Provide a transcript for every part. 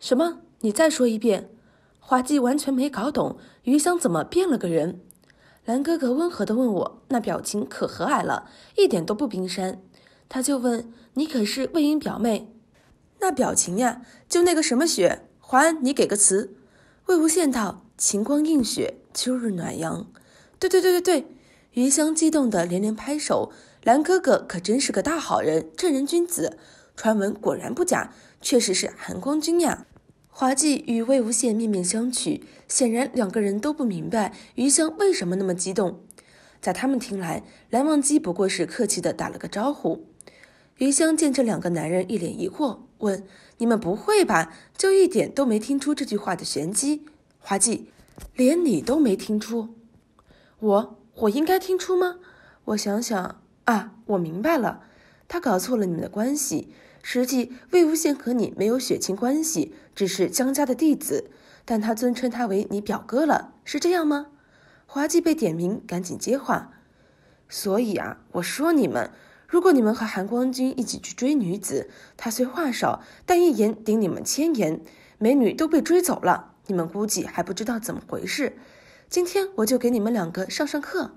什么？你再说一遍。华稽完全没搞懂，余香怎么变了个人。蓝哥哥温和的问我，那表情可和蔼了，一点都不冰山。他就问你可是魏婴表妹？那表情呀，就那个什么雪，华安，你给个词。魏无羡道：晴光映雪，秋日暖阳。对对对对对，余香激动的连连拍手。蓝哥哥可真是个大好人，正人君子。传闻果然不假，确实是寒光君呀。华记与魏无羡面面相觑，显然两个人都不明白余香为什么那么激动。在他们听来，蓝忘机不过是客气地打了个招呼。余香见这两个男人一脸疑惑，问：“你们不会吧？就一点都没听出这句话的玄机？”华记，连你都没听出？我，我应该听出吗？我想想啊，我明白了，他搞错了你们的关系。实际，魏无羡和你没有血亲关系，只是江家的弟子，但他尊称他为你表哥了，是这样吗？华稽被点名，赶紧接话。所以啊，我说你们，如果你们和韩光君一起去追女子，他虽话少，但一言顶你们千言。美女都被追走了，你们估计还不知道怎么回事。今天我就给你们两个上上课。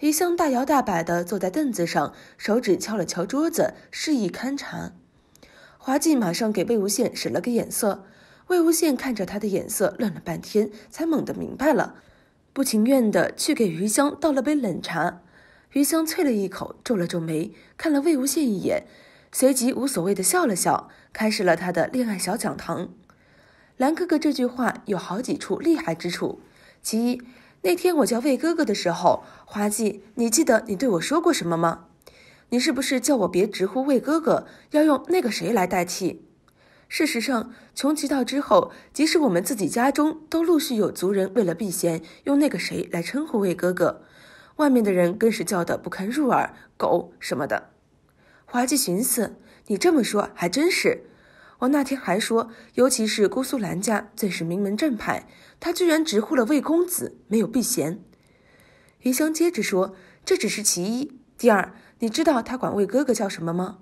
余香大摇大摆地坐在凳子上，手指敲了敲桌子，示意勘察。华记马上给魏无羡使了个眼色，魏无羡看着他的眼色，愣了半天，才猛地明白了，不情愿地去给余香倒了杯冷茶。余香啐了一口，皱了皱眉，看了魏无羡一眼，随即无所谓地笑了笑，开始了他的恋爱小讲堂。蓝哥哥这句话有好几处厉害之处，其一。那天我叫魏哥哥的时候，华记，你记得你对我说过什么吗？你是不是叫我别直呼魏哥哥，要用那个谁来代替？事实上，穷极道之后，即使我们自己家中都陆续有族人为了避嫌，用那个谁来称呼魏哥哥，外面的人更是叫得不堪入耳，狗什么的。华记寻思，你这么说还真是。我那天还说，尤其是姑苏兰家最是名门正派，他居然直呼了魏公子，没有避嫌。余香接着说：“这只是其一，第二，你知道他管魏哥哥叫什么吗？”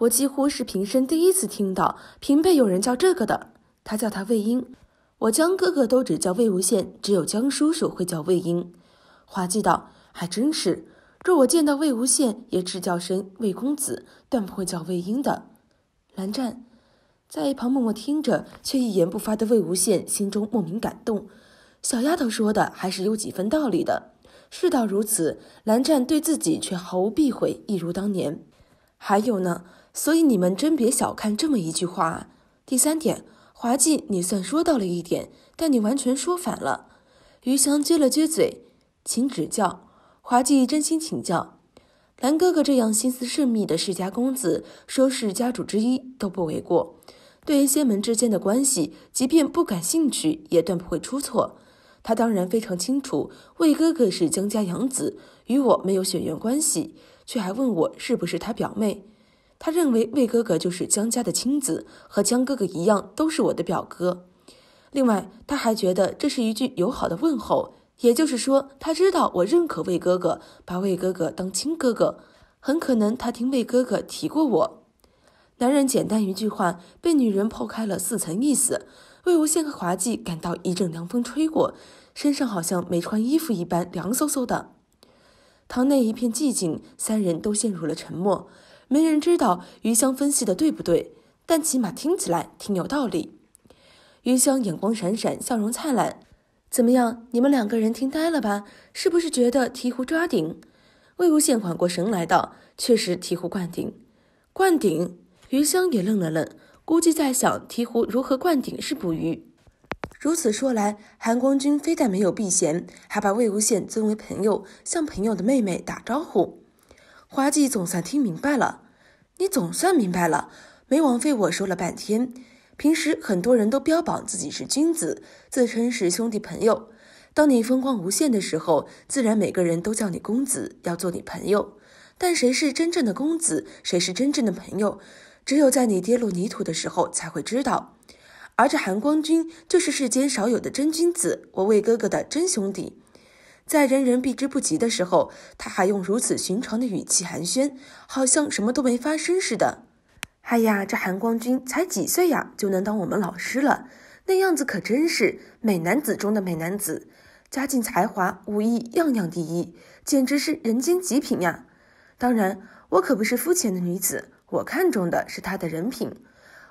我几乎是平生第一次听到平辈有人叫这个的。他叫他魏婴。我江哥哥都只叫魏无羡，只有江叔叔会叫魏婴。滑稽道：“还真是，若我见到魏无羡，也只叫声魏公子，断不会叫魏婴的。”蓝湛。在一旁默默听着却一言不发的魏无羡心中莫名感动，小丫头说的还是有几分道理的。事到如此，蓝湛对自己却毫无避讳，一如当年。还有呢？所以你们真别小看这么一句话。第三点，华记你算说到了一点，但你完全说反了。余祥撅了撅嘴，请指教，华记真心请教。蓝哥哥这样心思慎密的世家公子，说是家主之一都不为过。对仙门之间的关系，即便不感兴趣，也断不会出错。他当然非常清楚魏哥哥是江家养子，与我没有血缘关系，却还问我是不是他表妹。他认为魏哥哥就是江家的亲子，和江哥哥一样都是我的表哥。另外，他还觉得这是一句友好的问候，也就是说，他知道我认可魏哥哥，把魏哥哥当亲哥哥。很可能他听魏哥哥提过我。男人简单一句话，被女人剖开了四层意思。魏无羡和华稽感到一阵凉风吹过，身上好像没穿衣服一般，凉飕飕的。堂内一片寂静，三人都陷入了沉默。没人知道余香分析的对不对，但起码听起来挺有道理。余香眼光闪闪，笑容灿烂。怎么样，你们两个人听呆了吧？是不是觉得醍醐抓顶？魏无羡缓过神来道：“确实醍醐灌顶，灌顶。”余香也愣了愣，估计在想鹈鹕如何灌顶是捕鱼。如此说来，韩光君非但没有避嫌，还把魏无羡尊为朋友，向朋友的妹妹打招呼。花季总算听明白了，你总算明白了，没枉费我说了半天。平时很多人都标榜自己是君子，自称是兄弟朋友。当你风光无限的时候，自然每个人都叫你公子，要做你朋友。但谁是真正的公子？谁是真正的朋友？只有在你跌入泥土的时候才会知道，而这含光君就是世间少有的真君子，我魏哥哥的真兄弟。在人人避之不及的时候，他还用如此寻常的语气寒暄，好像什么都没发生似的。哎呀，这含光君才几岁呀，就能当我们老师了？那样子可真是美男子中的美男子，家境才华武艺样样第一，简直是人间极品呀！当然，我可不是肤浅的女子。我看中的是他的人品，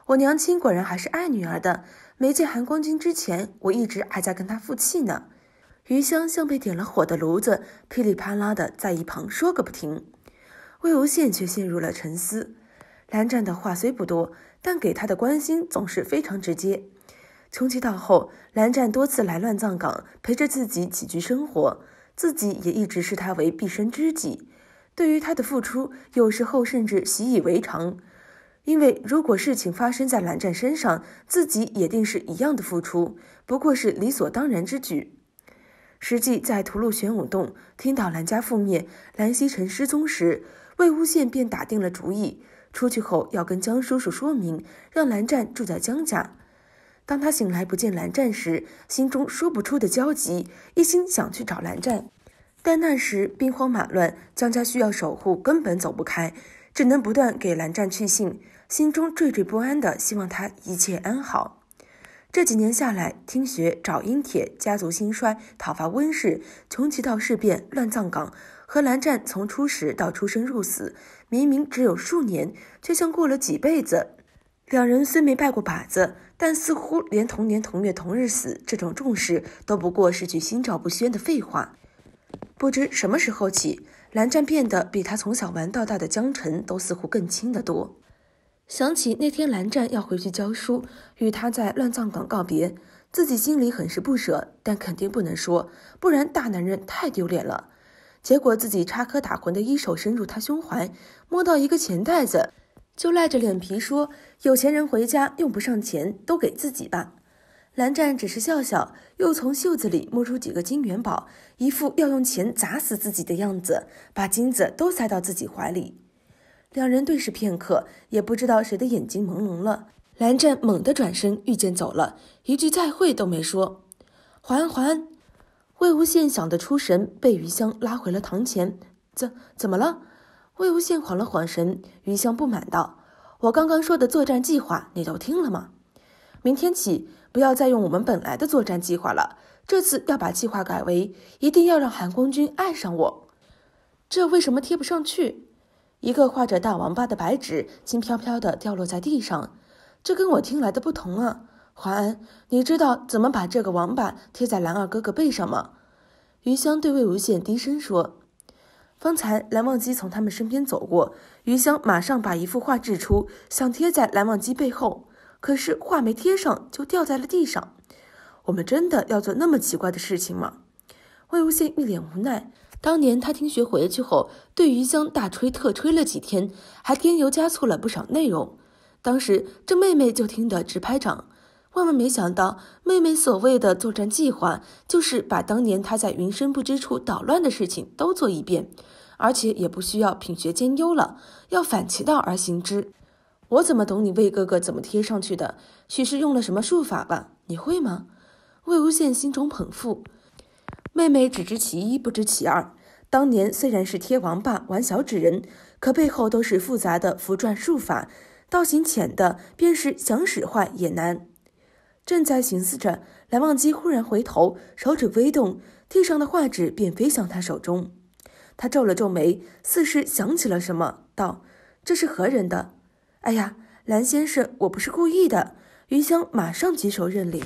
我娘亲果然还是爱女儿的。没见韩光君之前，我一直还在跟他负气呢。余香像被点了火的炉子，噼里啪啦的在一旁说个不停。魏无羡却陷入了沉思。蓝湛的话虽不多，但给他的关心总是非常直接。穷奇到后，蓝湛多次来乱葬岗陪着自己起居生活，自己也一直视他为毕生知己。对于他的付出，有时候甚至习以为常，因为如果事情发生在蓝湛身上，自己也定是一样的付出，不过是理所当然之举。实际在屠戮玄武洞，听到蓝家覆灭，蓝曦臣失踪时，魏无羡便打定了主意，出去后要跟江叔叔说明，让蓝湛住在江家。当他醒来不见蓝湛时，心中说不出的焦急，一心想去找蓝湛。但那时兵荒马乱，江家需要守护，根本走不开，只能不断给蓝湛去信，心中惴惴不安的希望他一切安好。这几年下来，听学找阴铁，家族兴衰，讨伐温氏，穷奇道事变，乱葬岗和蓝湛从初识到出生入死，明明只有数年，却像过了几辈子。两人虽没拜过把子，但似乎连同年同月同日死这种重视，都不过是句心照不宣的废话。不知什么时候起，蓝湛变得比他从小玩到大的江辰都似乎更亲得多。想起那天蓝湛要回去教书，与他在乱葬岗告别，自己心里很是不舍，但肯定不能说，不然大男人太丢脸了。结果自己插科打诨的一手伸入他胸怀，摸到一个钱袋子，就赖着脸皮说：“有钱人回家用不上钱，都给自己吧。”蓝湛只是笑笑，又从袖子里摸出几个金元宝，一副要用钱砸死自己的样子，把金子都塞到自己怀里。两人对视片刻，也不知道谁的眼睛朦胧了。蓝湛猛地转身，遇见走了，一句再会都没说。淮安，魏无羡想得出神，被余香拉回了堂前。怎怎么了？魏无羡缓了缓神，余香不满道：“我刚刚说的作战计划，你都听了吗？明天起。”不要再用我们本来的作战计划了，这次要把计划改为一定要让韩光君爱上我。这为什么贴不上去？一个画着大王八的白纸轻飘飘的掉落在地上，这跟我听来的不同啊！华安，你知道怎么把这个王八贴在蓝二哥哥背上吗？余香对魏无羡低声说。方才蓝忘机从他们身边走过，余香马上把一幅画掷出，想贴在蓝忘机背后。可是画没贴上就掉在了地上。我们真的要做那么奇怪的事情吗？魏无羡一脸无奈。当年他听学回去后，对余香大吹特吹了几天，还添油加醋了不少内容。当时这妹妹就听得直拍掌。万万没想到，妹妹所谓的作战计划，就是把当年她在云深不知处捣乱的事情都做一遍，而且也不需要品学兼优了，要反其道而行之。我怎么懂你魏哥哥怎么贴上去的？许是用了什么术法吧？你会吗？魏无羡心中捧腹，妹妹只知其一，不知其二。当年虽然是贴王霸玩小纸人，可背后都是复杂的符篆术法，道行浅的便是想使坏也难。正在寻思着，蓝忘机忽然回头，手指微动，地上的画纸便飞向他手中。他皱了皱眉，似是想起了什么，道：“这是何人的？”哎呀，蓝先生，我不是故意的。余香马上举手认领。